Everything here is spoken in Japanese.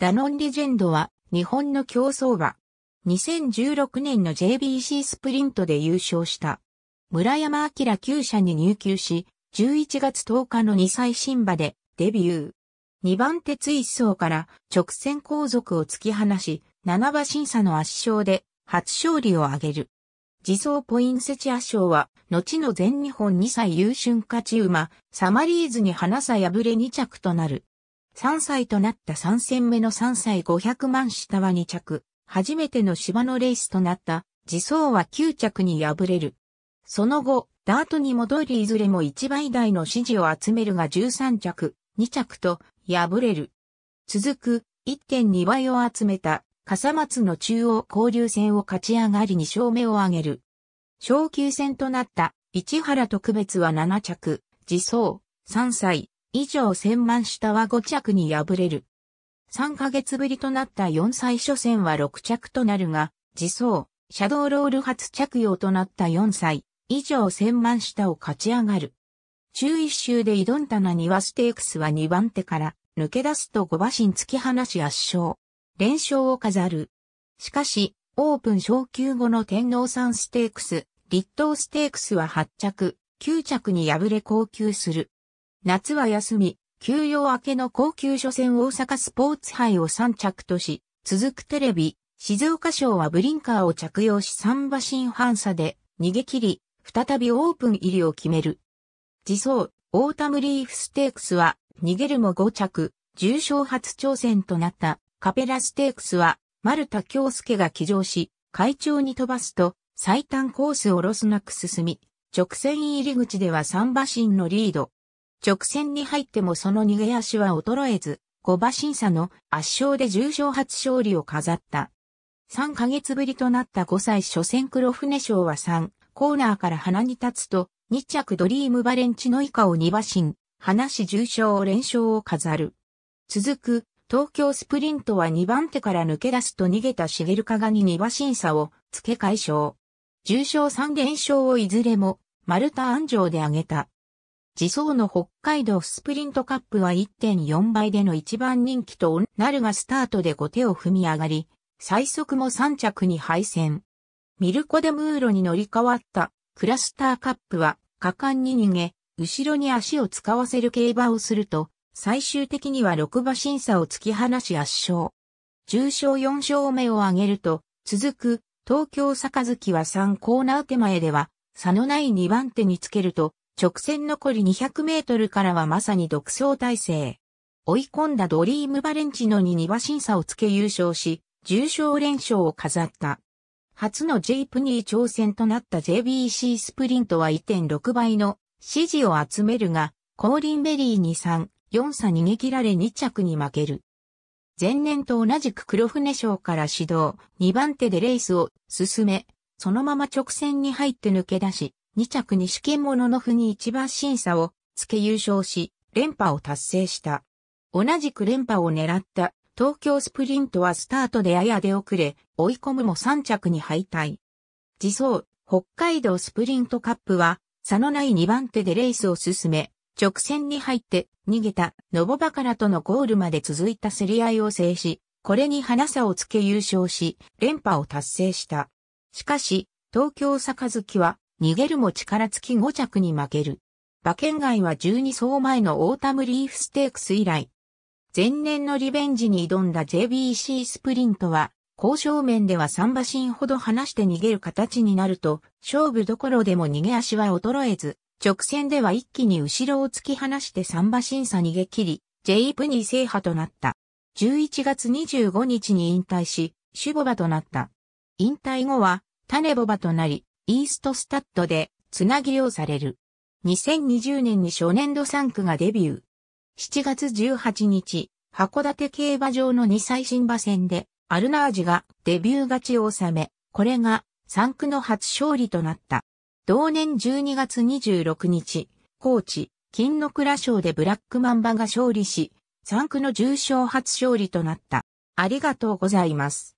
ダノンレジェンドは日本の競争馬。2016年の JBC スプリントで優勝した。村山明厩社に入球し、11月10日の2歳新馬でデビュー。2番手追走から直線後続を突き放し、7馬審査の圧勝で初勝利を挙げる。自走ポインセチア賞は、後の全日本2歳優春勝ち馬、サマリーズに花さ破れ2着となる。3歳となった3戦目の3歳500万下は2着、初めての芝のレースとなった、自走は9着に敗れる。その後、ダートに戻りいずれも1倍台の支持を集めるが13着、2着と敗れる。続く1.2倍を集めた笠松の中央交流戦を勝ち上がり2勝目を挙げる。昇級戦となった市原特別は7着、自走、3歳、以上千万下は5着に敗れる。3ヶ月ぶりとなった4歳初戦は6着となるが、自走、シャドーロール初着用となった4歳、以上千万下を勝ち上がる。中一周で挑んだなにはステークスは2番手から抜け出すと5馬身突き放し圧勝。連勝を飾る。しかし、オープン昇級後の天皇山ステークス、立東ステークスは8着、9着に敗れ降級する。夏は休み、休養明けの高級初戦大阪スポーツ杯を3着とし、続くテレビ、静岡賞はブリンカーを着用し3馬身半差で逃げ切り、再びオープン入りを決める。自走、オータムリーフステークスは逃げるも5着、重賞初挑戦となったカペラステークスは丸田京介が騎乗し、会長に飛ばすと最短コースをロスなく進み、直線入り口では3馬身のリード。直線に入ってもその逃げ足は衰えず、5馬審査の圧勝で重賞初勝利を飾った。3ヶ月ぶりとなった5歳初戦黒船賞は3、コーナーから鼻に立つと、2着ドリームバレンチの以下を2馬身、話し重賞を連勝を飾る。続く、東京スプリントは2番手から抜け出すと逃げたシゲルカガに2馬審査を付け解消。重賞3連勝をいずれも、丸太安城で挙げた。自走の北海道スプリントカップは1.4倍での一番人気となるがスタートで5手を踏み上がり、最速も3着に敗戦。ミルコ・デ・ムーロに乗り換わったクラスターカップは果敢に逃げ、後ろに足を使わせる競馬をすると、最終的には6馬審査を突き放し圧勝。重賞4勝目を挙げると、続く東京坂月は3コーナー手前では、差のない2番手につけると、直線残り200メートルからはまさに独走体制。追い込んだドリームバレンチノに2審査をつけ優勝し、重賞連勝を飾った。初の J プニー挑戦となった JBC スプリントは1.6倍の支持を集めるが、コーリンベリーに3、4差逃げ切られ2着に負ける。前年と同じく黒船賞から指導、2番手でレースを進め、そのまま直線に入って抜け出し、2着西金物のふに一番審査をつけ優勝し、連覇を達成した。同じく連覇を狙った東京スプリントはスタートでやや出遅れ、追い込むも3着に敗退。自走、北海道スプリントカップは、差のない2番手でレースを進め、直線に入って逃げたノボバカラとのゴールまで続いた競り合いを制し、これに花差をつけ優勝し、連覇を達成した。しかし、東京坂月は逃げるも力尽き5着に負ける。馬券外は12走前のオータムリーフステークス以来。前年のリベンジに挑んだ JBC スプリントは、交渉面では3馬身ほど離して逃げる形になると、勝負どころでも逃げ足は衰えず、直線では一気に後ろを突き放して3馬身差逃げ切り、J プに制覇となった。11月25日に引退し、守護馬となった。引退後は、種ボ馬となり、イーストスタッドで、つなぎをされる。2020年に初年度3区がデビュー。7月18日、函館競馬場の2歳新馬戦で、アルナージがデビュー勝ちを収め、これが3区の初勝利となった。同年12月26日、高知、金の倉賞でブラックマンバが勝利し、3区の重賞初勝利となった。ありがとうございます。